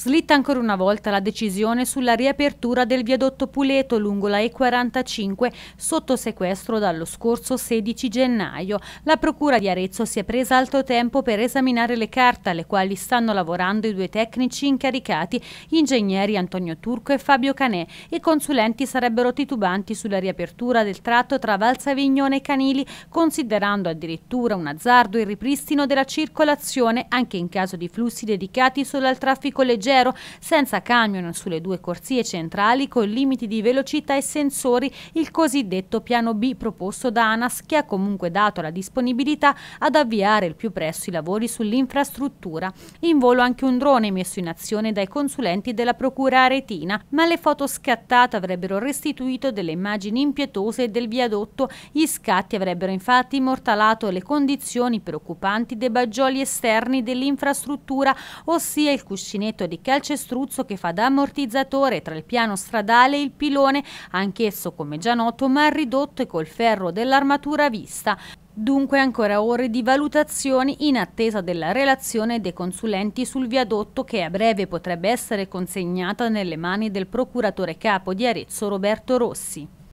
Slitta ancora una volta la decisione sulla riapertura del viadotto Puleto lungo la E45 sotto sequestro dallo scorso 16 gennaio. La Procura di Arezzo si è presa altro tempo per esaminare le carte alle quali stanno lavorando i due tecnici incaricati, ingegneri Antonio Turco e Fabio Canè. I consulenti sarebbero titubanti sulla riapertura del tratto tra Valsavignone e Canili, considerando addirittura un azzardo il ripristino della circolazione anche in caso di flussi dedicati solo al traffico leggero passeggero, senza camion sulle due corsie centrali con limiti di velocità e sensori, il cosiddetto piano B proposto da ANAS che ha comunque dato la disponibilità ad avviare il più presto i lavori sull'infrastruttura. In volo anche un drone messo in azione dai consulenti della procura aretina, ma le foto scattate avrebbero restituito delle immagini impietose del viadotto, gli scatti avrebbero infatti immortalato le condizioni preoccupanti dei baggioli esterni dell'infrastruttura, ossia il cuscinetto di di calcestruzzo che fa da ammortizzatore tra il piano stradale e il pilone, anch'esso come già noto ma ridotto e col ferro dell'armatura vista. Dunque ancora ore di valutazioni in attesa della relazione dei consulenti sul viadotto che a breve potrebbe essere consegnata nelle mani del procuratore capo di Arezzo Roberto Rossi.